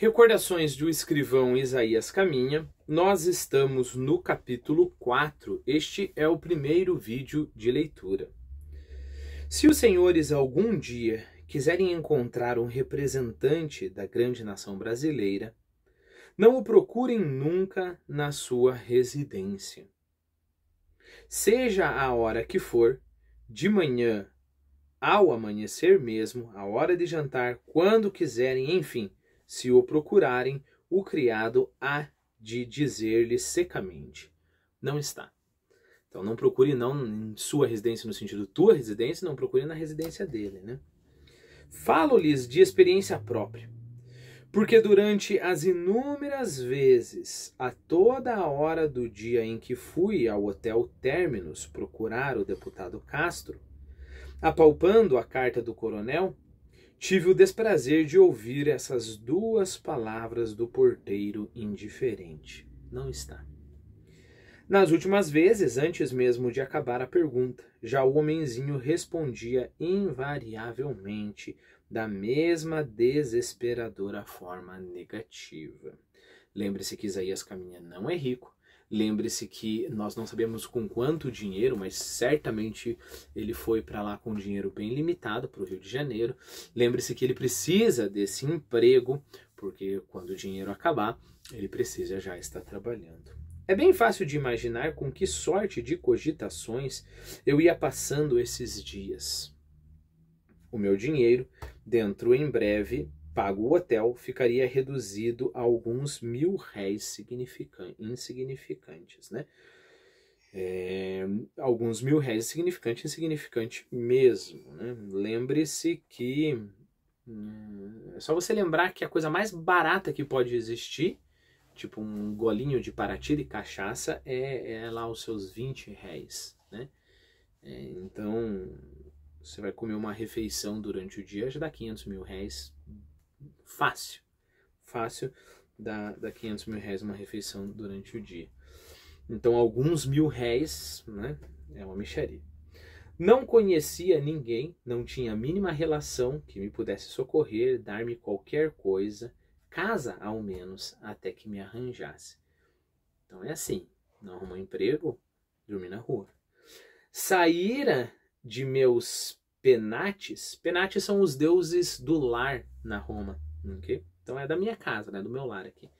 Recordações do escrivão Isaías Caminha. Nós estamos no capítulo 4. Este é o primeiro vídeo de leitura. Se os senhores algum dia quiserem encontrar um representante da grande nação brasileira, não o procurem nunca na sua residência. Seja a hora que for, de manhã, ao amanhecer mesmo, a hora de jantar, quando quiserem, enfim, se o procurarem, o criado há de dizer-lhe secamente: Não está. Então não procure não em sua residência no sentido tua residência, não procure na residência dele, né? Falo-lhes de experiência própria, porque durante as inúmeras vezes, a toda a hora do dia em que fui ao hotel Terminus procurar o deputado Castro, apalpando a carta do coronel, Tive o desprazer de ouvir essas duas palavras do porteiro indiferente. Não está. Nas últimas vezes, antes mesmo de acabar a pergunta, já o homenzinho respondia invariavelmente da mesma desesperadora forma negativa. Lembre-se que Isaías Caminha não é rico, Lembre-se que nós não sabemos com quanto dinheiro, mas certamente ele foi para lá com dinheiro bem limitado para o Rio de Janeiro. Lembre-se que ele precisa desse emprego, porque quando o dinheiro acabar, ele precisa já estar trabalhando. É bem fácil de imaginar com que sorte de cogitações eu ia passando esses dias. O meu dinheiro, dentro em breve, pago o hotel, ficaria reduzido a alguns mil réis insignificantes, né? É, alguns mil réis significante, insignificante mesmo, né? Lembre-se que hum, é só você lembrar que a coisa mais barata que pode existir, tipo um golinho de paraty de cachaça, é, é lá os seus 20 réis, né? É, então, você vai comer uma refeição durante o dia, já dá 500 mil réis Fácil. Fácil dar dá 500 mil reais uma refeição durante o dia. Então, alguns mil réis, né? É uma mixaria. Não conhecia ninguém, não tinha a mínima relação que me pudesse socorrer, dar-me qualquer coisa, casa ao menos, até que me arranjasse. Então é assim: não arrumou emprego, dormi na rua. Saíra de meus penates, penates são os deuses do lar na Roma, então é da minha casa, né? do meu lar aqui.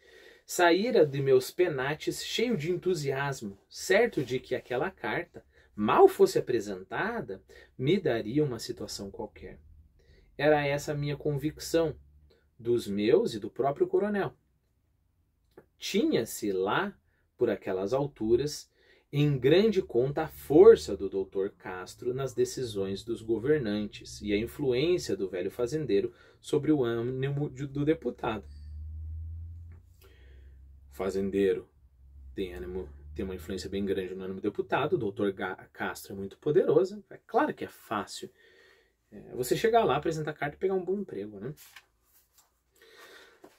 Saíra de meus penates cheio de entusiasmo, certo de que aquela carta, mal fosse apresentada, me daria uma situação qualquer. Era essa minha convicção, dos meus e do próprio coronel. Tinha-se lá, por aquelas alturas, em grande conta a força do Dr. Castro nas decisões dos governantes e a influência do velho fazendeiro sobre o ânimo do deputado. O fazendeiro tem ânimo tem uma influência bem grande no ânimo do deputado, o doutor Castro é muito poderoso, é claro que é fácil é, você chegar lá, apresentar carta e pegar um bom emprego, né?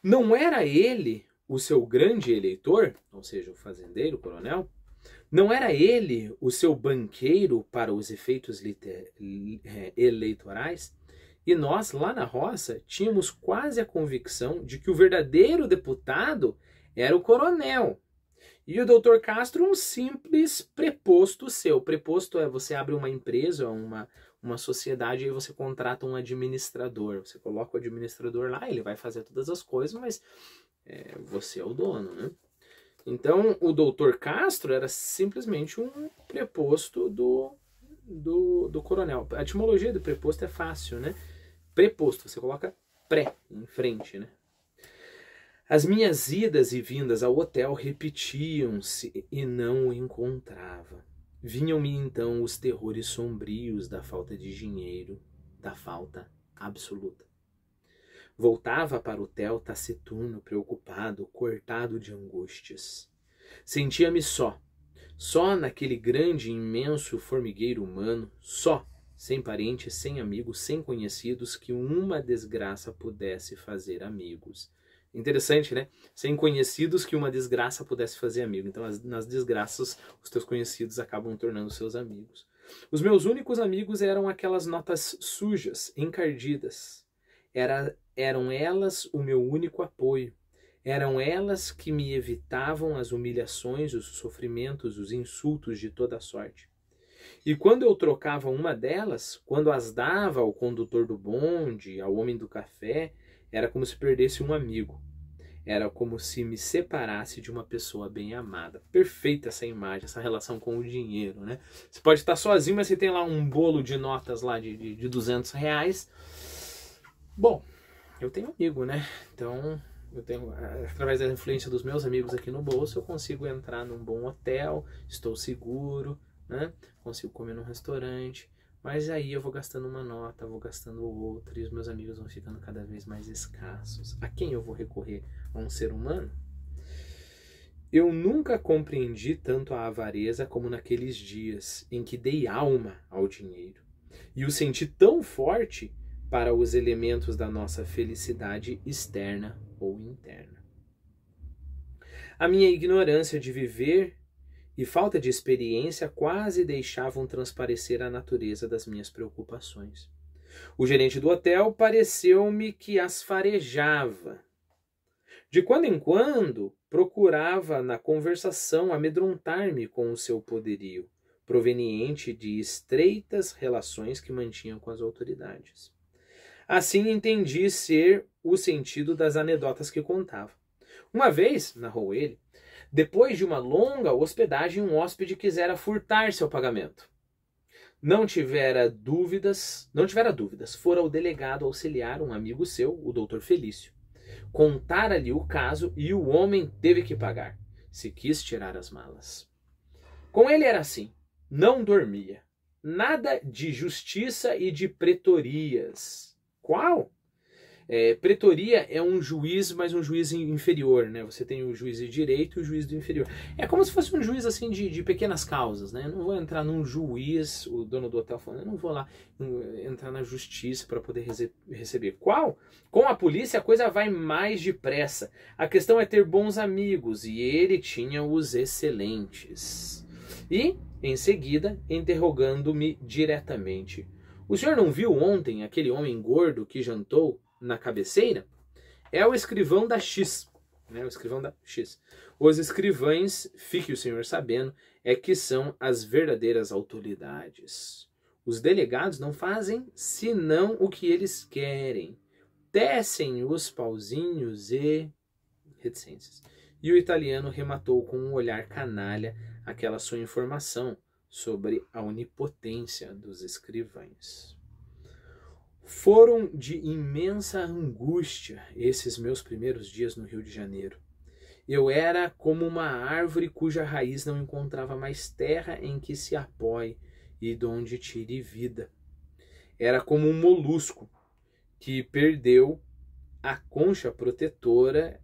Não era ele o seu grande eleitor, ou seja, o fazendeiro, o coronel, não era ele o seu banqueiro para os efeitos é, eleitorais? E nós, lá na roça, tínhamos quase a convicção de que o verdadeiro deputado era o coronel. E o doutor Castro, um simples preposto seu. Preposto é você abre uma empresa, uma, uma sociedade e você contrata um administrador. Você coloca o administrador lá, ele vai fazer todas as coisas, mas é, você é o dono, né? Então, o doutor Castro era simplesmente um preposto do, do, do, coronel. A etimologia do preposto é fácil, né? Preposto, você coloca pré em frente, né? As minhas idas e vindas ao hotel repetiam-se e não o encontrava. Vinham-me então os terrores sombrios da falta de dinheiro, da falta absoluta. Voltava para o hotel taciturno, preocupado, cortado de angústias. Sentia-me só, só naquele grande e imenso formigueiro humano, só, sem parentes, sem amigos, sem conhecidos que uma desgraça pudesse fazer amigos. Interessante, né? Sem conhecidos que uma desgraça pudesse fazer amigo. Então, as, nas desgraças, os teus conhecidos acabam tornando seus amigos. Os meus únicos amigos eram aquelas notas sujas, encardidas, era, eram elas o meu único apoio. Eram elas que me evitavam as humilhações, os sofrimentos, os insultos de toda sorte. E quando eu trocava uma delas, quando as dava ao condutor do bonde, ao homem do café, era como se perdesse um amigo. Era como se me separasse de uma pessoa bem amada. Perfeita essa imagem, essa relação com o dinheiro, né? Você pode estar sozinho, mas você tem lá um bolo de notas lá de, de, de 200 reais Bom, eu tenho amigo, né? Então, eu tenho é, através da influência dos meus amigos aqui no bolso, eu consigo entrar num bom hotel, estou seguro, né? Consigo comer num restaurante, mas aí eu vou gastando uma nota, vou gastando outra e os meus amigos vão ficando cada vez mais escassos. A quem eu vou recorrer? A um ser humano? Eu nunca compreendi tanto a avareza como naqueles dias em que dei alma ao dinheiro e o senti tão forte para os elementos da nossa felicidade externa ou interna. A minha ignorância de viver e falta de experiência quase deixavam transparecer a natureza das minhas preocupações. O gerente do hotel pareceu-me que as farejava. De quando em quando, procurava na conversação amedrontar-me com o seu poderio, proveniente de estreitas relações que mantinha com as autoridades. Assim entendi ser o sentido das anedotas que contava. Uma vez, narrou ele, depois de uma longa hospedagem, um hóspede quisera furtar seu pagamento. Não tivera dúvidas, não tivera dúvidas, fora o delegado auxiliar um amigo seu, o doutor Felício. Contara-lhe o caso e o homem teve que pagar, se quis tirar as malas. Com ele era assim, não dormia. Nada de justiça e de pretorias. Qual? É, pretoria é um juiz, mas um juiz inferior, né? Você tem o juiz de direito e o juiz do inferior. É como se fosse um juiz assim de, de pequenas causas, né? Eu não vou entrar num juiz, o dono do hotel falando, eu não vou lá hum, entrar na justiça para poder rece receber. Qual? Com a polícia a coisa vai mais depressa. A questão é ter bons amigos e ele tinha os excelentes. E, em seguida, interrogando-me diretamente. O senhor não viu ontem aquele homem gordo que jantou na cabeceira? É o escrivão da X. Né? O escrivão da X. Os escrivães, fique o senhor sabendo, é que são as verdadeiras autoridades. Os delegados não fazem senão o que eles querem. Tecem os pauzinhos e reticências. E o italiano rematou com um olhar canalha aquela sua informação sobre a onipotência dos escrivães. Foram de imensa angústia esses meus primeiros dias no Rio de Janeiro. Eu era como uma árvore cuja raiz não encontrava mais terra em que se apoie e de onde tire vida. Era como um molusco que perdeu a concha protetora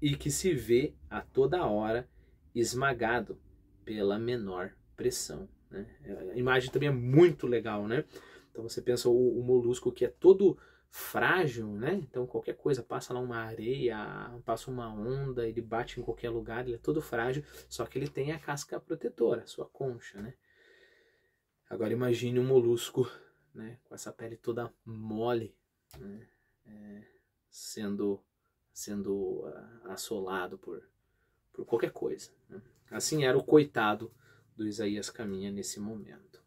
e que se vê a toda hora esmagado pela menor pressão. Né? A imagem também é muito legal, né? Então você pensa o, o, molusco que é todo frágil, né? Então qualquer coisa, passa lá uma areia, passa uma onda, ele bate em qualquer lugar, ele é todo frágil, só que ele tem a casca protetora, a sua concha, né? Agora imagine um molusco, né? Com essa pele toda mole, né? é, sendo sendo ah, assolado por, por qualquer coisa. Né? Assim era o coitado do Isaías caminha nesse momento.